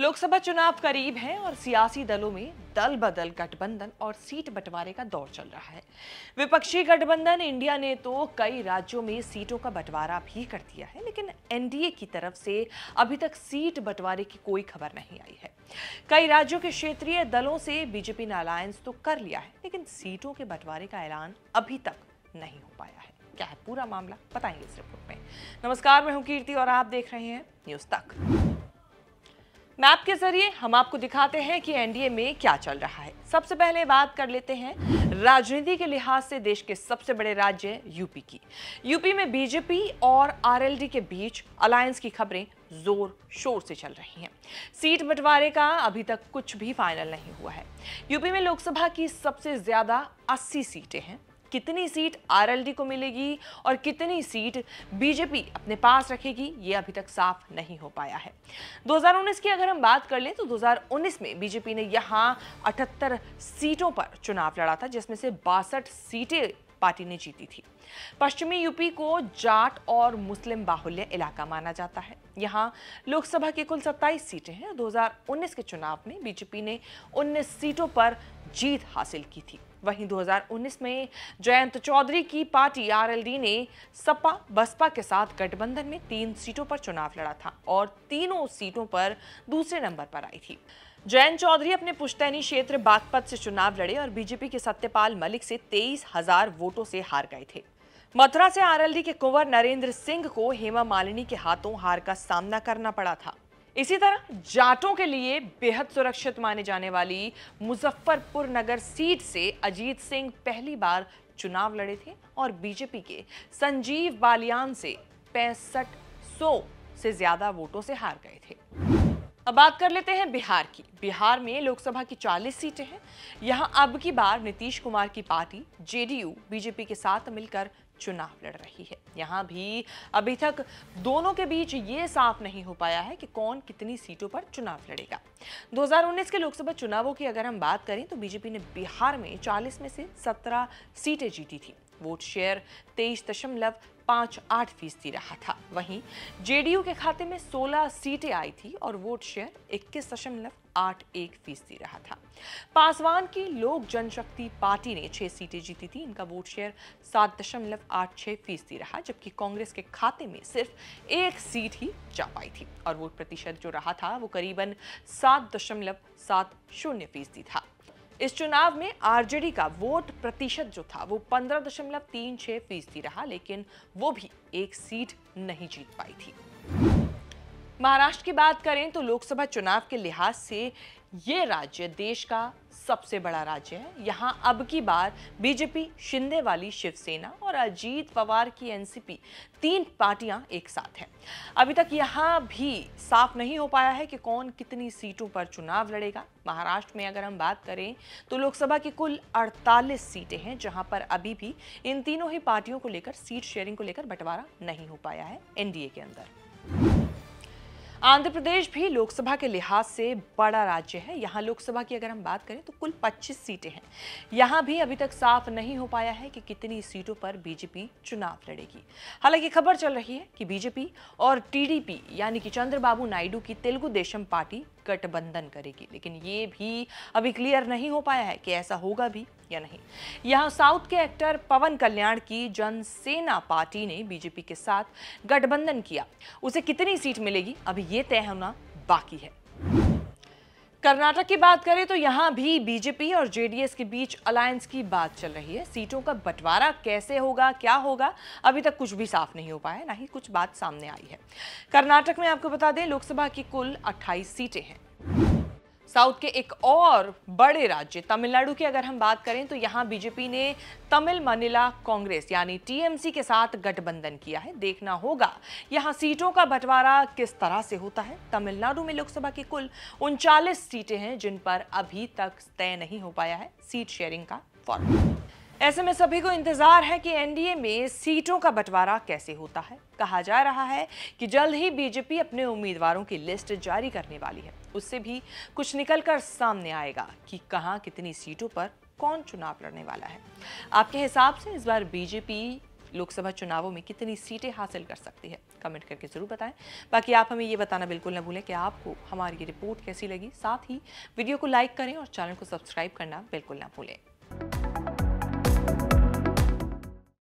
लोकसभा चुनाव करीब हैं और सियासी दलों में दल बदल गठबंधन और सीट बंटवारे का दौर चल रहा है विपक्षी गठबंधन इंडिया ने तो कई राज्यों में सीटों का बंटवारा भी कर दिया है लेकिन एनडीए की तरफ से अभी तक सीट बंटवारे की कोई खबर नहीं आई है कई राज्यों के क्षेत्रीय दलों से बीजेपी ने अलायंस तो कर लिया है लेकिन सीटों के बंटवारे का ऐलान अभी तक नहीं हो पाया है क्या है पूरा मामला बताएंगे इस रिपोर्ट में नमस्कार मैं हूं कीर्ति और आप देख रहे हैं न्यूज तक मैप के जरिए हम आपको दिखाते हैं कि एनडीए में क्या चल रहा है सबसे पहले बात कर लेते हैं राजनीति के लिहाज से देश के सबसे बड़े राज्य यूपी की यूपी में बीजेपी और आरएलडी के बीच अलायंस की खबरें जोर शोर से चल रही हैं सीट बंटवारे का अभी तक कुछ भी फाइनल नहीं हुआ है यूपी में लोकसभा की सबसे ज्यादा 80 सीटें हैं कितनी सीट आरएलडी को मिलेगी और कितनी सीट बीजेपी अपने पास रखेगी ये अभी तक साफ नहीं हो पाया है 2019 की अगर हम बात कर लें तो 2019 में बीजेपी ने यहाँ अठहत्तर सीटों पर चुनाव लड़ा था जिसमें से बासठ सीटें पार्टी ने जीती थी पश्चिमी यूपी को जाट और मुस्लिम बाहुल्य इलाका माना जाता है यहाँ लोकसभा की कुल 27 सीटें हैं 2019 के चुनाव में बीजेपी ने 19 सीटों पर जीत हासिल की थी वहीं 2019 में जयंत चौधरी की पार्टी आरएलडी ने सपा बसपा के साथ गठबंधन में तीन सीटों पर चुनाव लड़ा था और तीनों सीटों पर दूसरे नंबर पर आई थी जयंत चौधरी अपने पुश्तैनी क्षेत्र बागपत से चुनाव लड़े और बीजेपी के सत्यपाल मलिक से तेईस हजार वोटों से हार गए थे मथुरा से आरएलडी के कुंवर नरेंद्र सिंह को हेमा मालिनी के हाथों हार का सामना करना पड़ा था इसी तरह जाटों के लिए बेहद सुरक्षित माने जाने वाली मुजफ्फरपुर नगर सीट से अजीत सिंह पहली बार चुनाव लड़े थे और बीजेपी के संजीव बालियान से पैंसठ सौ से ज्यादा वोटों से हार गए थे अब बात कर लेते हैं बिहार की बिहार में लोकसभा की 40 सीटें हैं यहां अब की बार नीतीश कुमार की पार्टी जेडीयू बीजेपी के साथ मिलकर चुनाव लड़ रही है यहाँ भी अभी तक दोनों के बीच ये साफ नहीं हो पाया है कि कौन कितनी सीटों पर चुनाव लड़ेगा 2019 के लोकसभा चुनावों की अगर हम बात करें तो बीजेपी ने बिहार में 40 में से 17 सीटें जीती थी वोट शेयर तेईस दशमलव पाँच आठ फीसदी रहा था वहीं जेडीयू के खाते में 16 सीटें आई थी और वोट शेयर इक्कीस दशमलव आठ एक फीसदी रहा था पासवान की लोक जनशक्ति पार्टी ने छह सीटें जीती थी इनका वोट शेयर सात दशमलव आठ छः फीसदी रहा जबकि कांग्रेस के खाते में सिर्फ एक सीट ही जा पाई थी और वोट प्रतिशत जो रहा था वो करीबन सात दशमलव सात शून्य फीसदी था इस चुनाव में आरजेडी का वोट प्रतिशत जो था वो पंद्रह दशमलव तीन छह फीसदी रहा लेकिन वो भी एक सीट नहीं जीत पाई थी महाराष्ट्र की बात करें तो लोकसभा चुनाव के लिहाज से ये राज्य देश का सबसे बड़ा राज्य है यहाँ अब की बार बीजेपी शिंदे वाली शिवसेना और अजीत पवार की एनसीपी तीन पार्टियां एक साथ हैं अभी तक यहाँ भी साफ नहीं हो पाया है कि कौन कितनी सीटों पर चुनाव लड़ेगा महाराष्ट्र में अगर हम बात करें तो लोकसभा की कुल 48 सीटें हैं जहाँ पर अभी भी इन तीनों ही पार्टियों को लेकर सीट शेयरिंग को लेकर बंटवारा नहीं हो पाया है एनडीए के अंदर आंध्र प्रदेश भी लोकसभा के लिहाज से बड़ा राज्य है यहाँ लोकसभा की अगर हम बात करें तो कुल 25 सीटें हैं यहाँ भी अभी तक साफ नहीं हो पाया है कि कितनी सीटों पर बीजेपी चुनाव लड़ेगी हालांकि खबर चल रही है कि बीजेपी और टीडीपी यानी कि चंद्रबाबू नायडू की तेलुगु देशम पार्टी गठबंधन करेगी लेकिन ये भी अभी क्लियर नहीं हो पाया है कि ऐसा होगा भी या नहीं यहाँ साउथ के एक्टर पवन कल्याण की जनसेना पार्टी ने बीजेपी के साथ गठबंधन किया उसे कितनी सीट मिलेगी अभी ये तय होना बाकी है कर्नाटक की बात करें तो यहाँ भी बीजेपी और जेडीएस के बीच अलायंस की बात चल रही है सीटों का बंटवारा कैसे होगा क्या होगा अभी तक कुछ भी साफ नहीं हो पाया है ना ही कुछ बात सामने आई है कर्नाटक में आपको बता दें लोकसभा की कुल 28 सीटें हैं साउथ के एक और बड़े राज्य तमिलनाडु की अगर हम बात करें तो यहाँ बीजेपी ने तमिल मनिला कांग्रेस यानी टीएमसी के साथ गठबंधन किया है देखना होगा यहाँ सीटों का बंटवारा किस तरह से होता है तमिलनाडु में लोकसभा की कुल उनचालीस सीटें हैं जिन पर अभी तक तय नहीं हो पाया है सीट शेयरिंग का फॉर्मूला ऐसे में सभी को इंतजार है कि एनडीए में सीटों का बंटवारा कैसे होता है कहा जा रहा है कि जल्द ही बीजेपी अपने उम्मीदवारों की लिस्ट जारी करने वाली है उससे भी कुछ निकलकर सामने आएगा कि कहाँ कितनी सीटों पर कौन चुनाव लड़ने वाला है आपके हिसाब से इस बार बीजेपी लोकसभा चुनावों में कितनी सीटें हासिल कर सकती है कमेंट करके ज़रूर बताएं बाकी आप हमें ये बताना बिल्कुल ना भूलें कि आपको हमारी रिपोर्ट कैसी लगी साथ ही वीडियो को लाइक करें और चैनल को सब्सक्राइब करना बिल्कुल ना भूलें